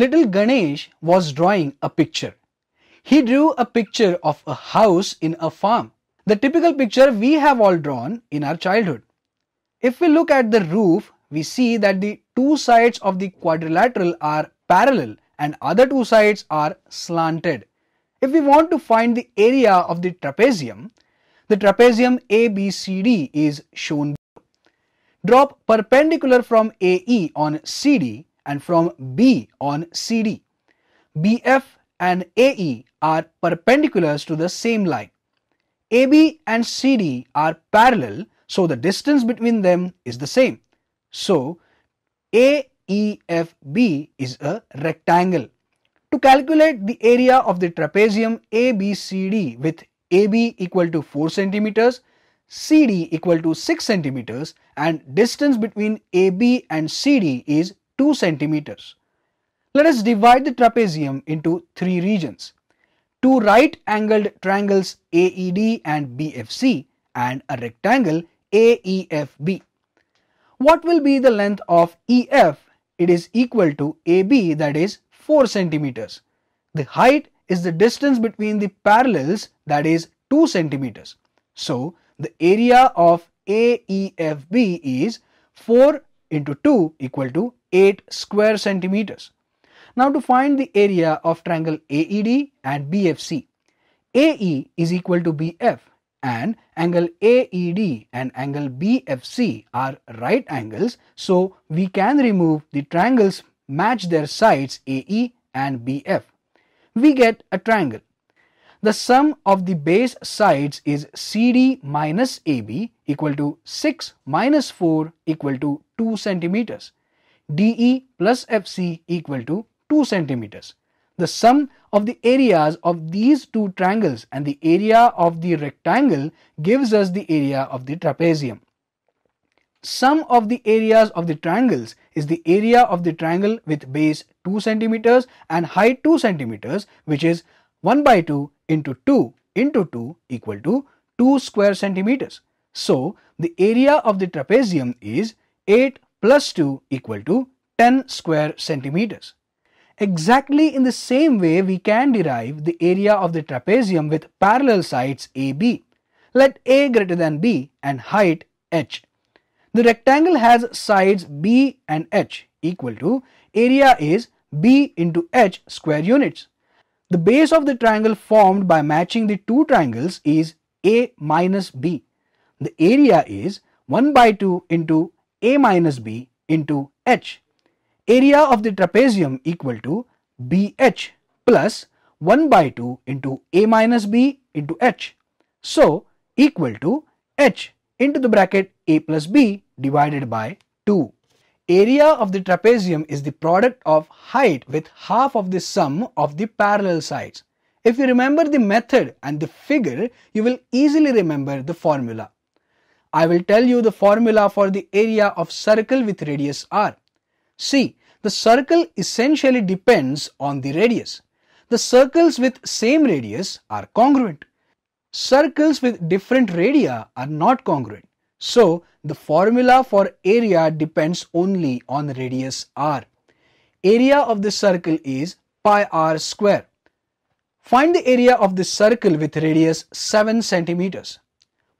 little Ganesh was drawing a picture. He drew a picture of a house in a farm, the typical picture we have all drawn in our childhood. If we look at the roof, we see that the two sides of the quadrilateral are parallel and other two sides are slanted. If we want to find the area of the trapezium, the trapezium ABCD is shown. Drop perpendicular from AE on CD and from B on CD. BF and AE are perpendiculars to the same line. AB and CD are parallel, so the distance between them is the same. So, AEFB is a rectangle. To calculate the area of the trapezium ABCD with AB equal to 4 centimeters, CD equal to 6 centimeters, and distance between AB and CD is 2 centimeters. Let us divide the trapezium into three regions. Two right angled triangles AED and BFC and a rectangle AEFB. What will be the length of EF? It is equal to AB that is 4 centimeters. The height is the distance between the parallels that is 2 centimeters. So the area of AEFB is 4 into 2 equal to 8 square centimeters. Now to find the area of triangle AED and BFC, AE is equal to BF and angle AED and angle BFC are right angles so we can remove the triangles match their sides AE and BF. We get a triangle. The sum of the base sides is CD minus AB equal to 6 minus 4 equal to 2 centimeters. DE plus FC equal to 2 centimeters. The sum of the areas of these two triangles and the area of the rectangle gives us the area of the trapezium. Sum of the areas of the triangles is the area of the triangle with base 2 centimeters and height 2 centimeters, which is 1 by 2 into 2 into 2 equal to 2 square centimeters. So, the area of the trapezium is 8 plus 2 equal to 10 square centimeters. Exactly in the same way we can derive the area of the trapezium with parallel sides AB. Let A greater than B and height H. The rectangle has sides B and H equal to area is B into H square units. The base of the triangle formed by matching the two triangles is A minus B. The area is 1 by 2 into a minus b into h. Area of the trapezium equal to bh plus 1 by 2 into a minus b into h. So, equal to h into the bracket a plus b divided by 2. Area of the trapezium is the product of height with half of the sum of the parallel sides. If you remember the method and the figure, you will easily remember the formula. I will tell you the formula for the area of circle with radius r. See, the circle essentially depends on the radius. The circles with same radius are congruent. Circles with different radii are not congruent. So, the formula for area depends only on radius r. Area of the circle is pi r square. Find the area of the circle with radius 7 centimeters.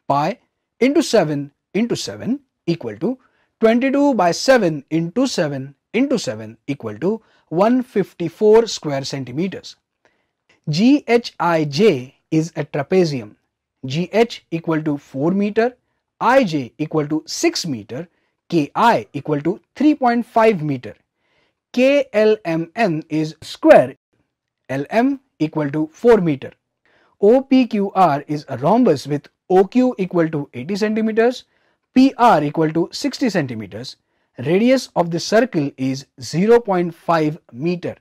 Pi into 7 into 7 equal to 22 by 7 into 7 into 7 equal to 154 square centimeters. GHIJ is a trapezium. GH equal to 4 meter, IJ equal to 6 meter, KI equal to 3.5 meter. KLMN is square, LM equal to 4 meter. OPQR is a rhombus with OQ equal to 80 centimeters, PR equal to 60 centimeters, radius of the circle is 0.5 meter.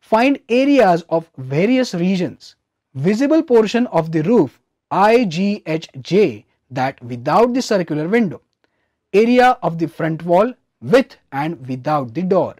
Find areas of various regions. Visible portion of the roof IGHJ that without the circular window. Area of the front wall with and without the door.